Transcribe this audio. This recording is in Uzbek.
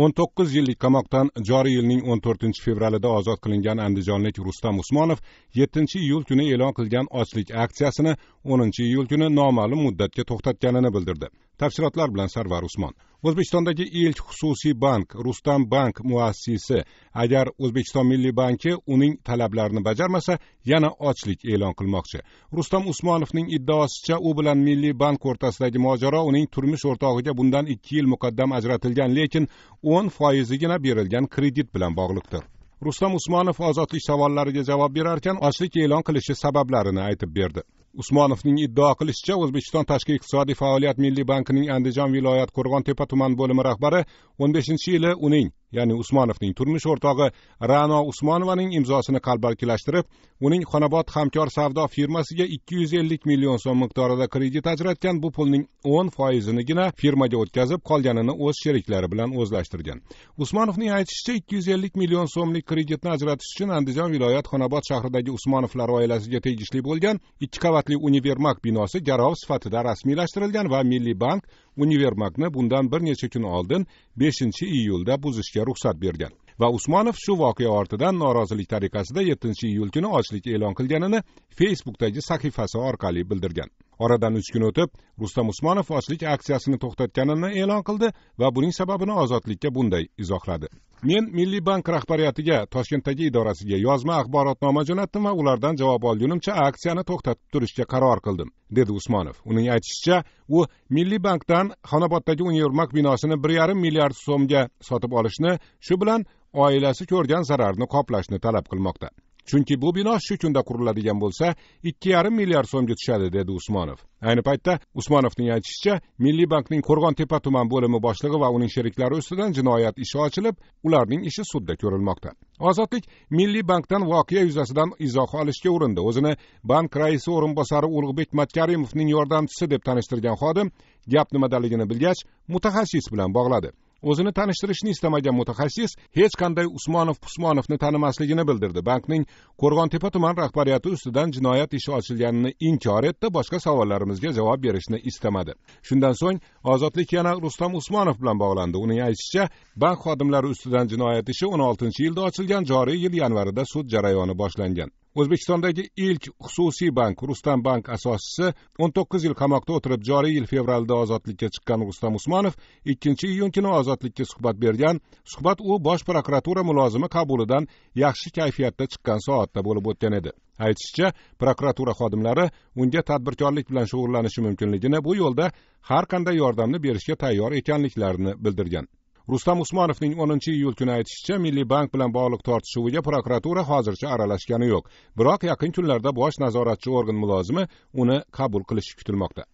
o'n to'qqiz yillik qamoqdan joriy yilning o'n to'rtinchi fevralida ozod qilingan andijonlik rustam usmonov yettinchi iyul kuni e'lon qilgan ochlik aksiyasini o'ninchi iyul kuni noma'lum muddatga to'xtatganini bildirdi tafsilotlar bilan sarvar usmon o'zbekistondagi ilk xususiy bank rustam bank muassisi agar o'zbekiston milliy banki uning talablarini bajarmasa yana ochlik e'lon qilmoqchi rustam usmonovning iddaosicha u bilan milliy bank o'rtasidagi mojaro uning turmush o'rtog'iga bundan ikki yil muqaddam ajratilgan lekin o'n foizigina berilgan kredit bilan bog'liqdir rustam usmonov ozodlik savollariga javob berarkan ochlik e'lon qilishi sabablarini aytib berdi usmonovning iddao qilishicha o'zbekiston tashqi iqtisodiy faoliyat milliy bankining andijon viloyat qo'rg'ontepa tuman bo'limi rahbari o'n beshinchi yili uning ya'ni usmonovning turmush o'rtog'i ra'no usmonovaning imzosini qalbakilashtirib uning xonobod hamkor savdo firmasiga ikki yuz ellik million so'm miqdorida kredit ajratgan bu pulning o'n foizinigina firmaga o'tkazib qolganini o'z sheriklari bilan o'zlashtirgan usmonovning aytishicha ikki yuz ellik million so'mlik kreditni ajratish uchun andijon viloyat xonobod shahridagi usmonovlar oilasiga tegishli bo'lgan ikki qavatli univermak binosi garov sifatida rasmiylashtirilgan va milliy bank univermagni bundan bir necha kun oldin beshinchi iyulda buzishga ruxsat bergan va usmonov shu voqea ortidan norozilik tariqasida yettinchi iyul kuni ochlik e'lon qilganini facebookdagi sahifasi orqali bildirgan oradan uch kun o'tib rustam usmonov ochlik aksiyasini to'xtatganini e'lon qildi va buning sababini ozodlikka bunday izohladi men milliy bank rahbariyatiga toshkentdagi idorasiga yozma axborotnoma jo'natdim va ulardan javob olgunimcha aksiyani to'xtatib turishga qaror qildim dedi usmonov uning aytishicha u milliy bankdan xonoboddagi univermak binosini bir yarim milliard so'mga sotib olishni shu bilan oilasi ko'rgan zararni qoplashni talab qilmoqda chunki bu bino shu kunda quriladigan bo'lsa ikki yarim milliard so'mga tushadi dedi usmonov ayni paytda usmonovning aytishicha milliy bankning qo'rg'ontepa tuman bo'limi boshlig'i va uning sheriklari ustidan jinoyat ishi ochilib ularning ishi sudda ko'rilmoqda ozodlik milliy bankdan voqea yuzasidan izoh olishga urindi o'zini bank raisi o'rinbosari ulug'bek matkarimovning yordamchisi deb tanishtirgan xodim gap nimadaligini bilgach mutaxassis bilan bog'ladi o'zini tanishtirishni istamagan mutaxassis hech qanday usmonov pusmonovni tanimasligini bildirdi bankning qo'rg'ontepa tuman rahbariyati ustidan jinoyat ishi ochilganini inkor etdi boshqa savollarimizga javob berishni istamadi shundan so'ng ozodlik yana rustam usmonov bilan bog'landi uning aytishicha bank xodimlari ustidan jinoyat ishi o'n oltinchi yilda ochilgan joriy yil yanvarida sud jarayoni boshlangan o'zbekistondagi ilk xususiy bank rustam bank asoschisi o'n to'qqiz yil qamoqda o'tirib joriy yil fevralda ozodlikka chiqqan rustam usmonov ikkinchi iyun kuni ozodlikka suhbat bergan suhbat u bosh prokuratura mulozimi qabulidan yaxshi kayfiyatda chiqqan soatda bo'lib o'tgan edi aytishicha prokuratura xodimlari unga tadbirkorlik bilan shug'ullanishi mumkinligini bu yo'lda har qanday yordamni berishga tayyor ekanliklarini bildirgan rustam usmonovning o'ninchi iyul kuni aytishicha milliy bank bilan bog'liq tortishuviga prokuratura hozircha aralashgani yo'q biroq yaqin kunlarda bosh nazoratchi organ mulozimi uni qabul qilishi kutilmoqda